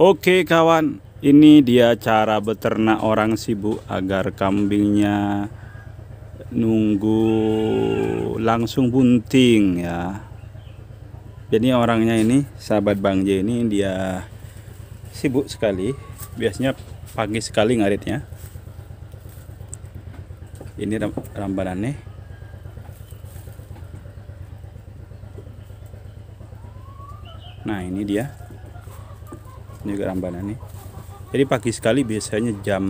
Oke kawan, ini dia cara beternak orang sibuk agar kambingnya nunggu langsung bunting ya. Jadi orangnya ini sahabat Bang J ini dia sibuk sekali. Biasanya pagi sekali ngaritnya. Ini rambanannya. Nah, ini dia ini juga rambanan nih jadi pagi sekali biasanya jam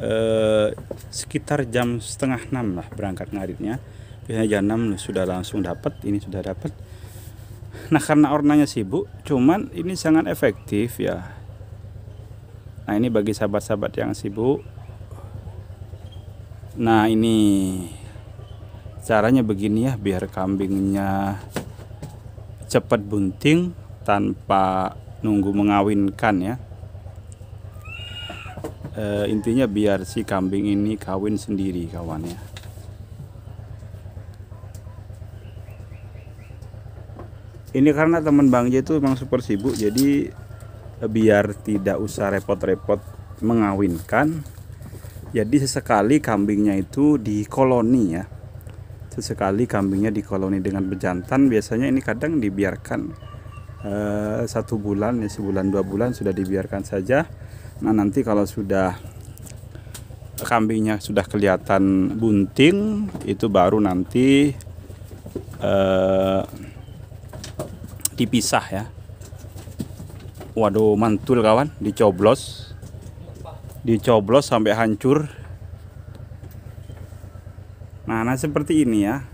eh, sekitar jam setengah enam lah berangkat ngaritnya biasanya jam enam sudah langsung dapat ini sudah dapat nah karena ornanya sibuk cuman ini sangat efektif ya nah ini bagi sahabat-sahabat yang sibuk nah ini caranya begini ya biar kambingnya cepat bunting tanpa nunggu mengawinkan ya e, intinya biar si kambing ini kawin sendiri kawannya ini karena teman Bang J itu memang super sibuk jadi eh, biar tidak usah repot-repot mengawinkan jadi sesekali kambingnya itu di koloni ya sesekali kambingnya di koloni dengan pejantan biasanya ini kadang dibiarkan Eh, satu bulan ya sebulan dua bulan sudah dibiarkan saja nah nanti kalau sudah kambingnya sudah kelihatan bunting itu baru nanti eh, dipisah ya waduh mantul kawan dicoblos dicoblos sampai hancur nah, nah seperti ini ya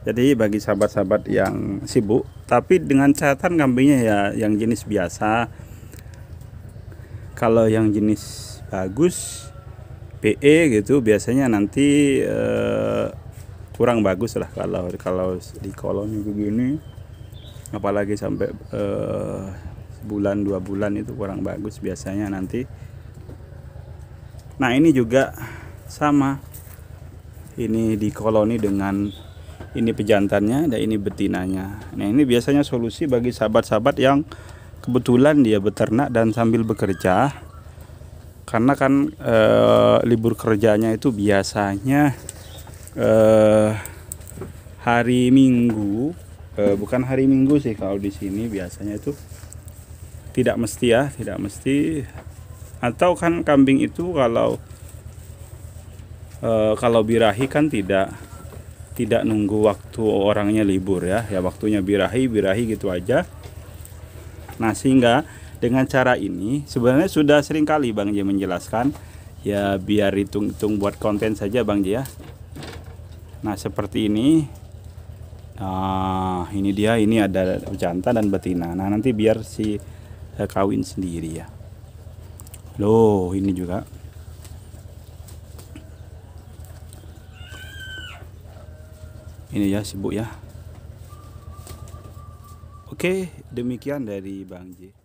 jadi bagi sahabat-sahabat yang sibuk, tapi dengan catatan kambingnya ya yang jenis biasa. Kalau yang jenis bagus PE gitu biasanya nanti eh, kurang bagus lah kalau kalau di koloni begini apalagi sampai eh, bulan dua bulan itu kurang bagus biasanya nanti nah ini juga sama ini di koloni dengan ini pejantannya dan ini betinanya nah ini biasanya solusi bagi sahabat-sahabat yang kebetulan dia beternak dan sambil bekerja karena kan e, libur kerjanya itu biasanya e, hari Minggu e, bukan hari Minggu sih kalau di sini biasanya itu tidak mesti ya tidak mesti atau kan kambing itu kalau e, kalau birahi kan tidak tidak nunggu waktu orangnya libur ya ya waktunya birahi birahi gitu aja nah sehingga dengan cara ini sebenarnya sudah sering kali Bang J menjelaskan ya biar hitung-hitung buat konten saja Bang J ya. nah seperti ini nah, ini dia ini ada jantan dan betina nah nanti biar si eh, kawin sendiri ya loh ini juga ini ya sibuk ya oke demikian dari Bang J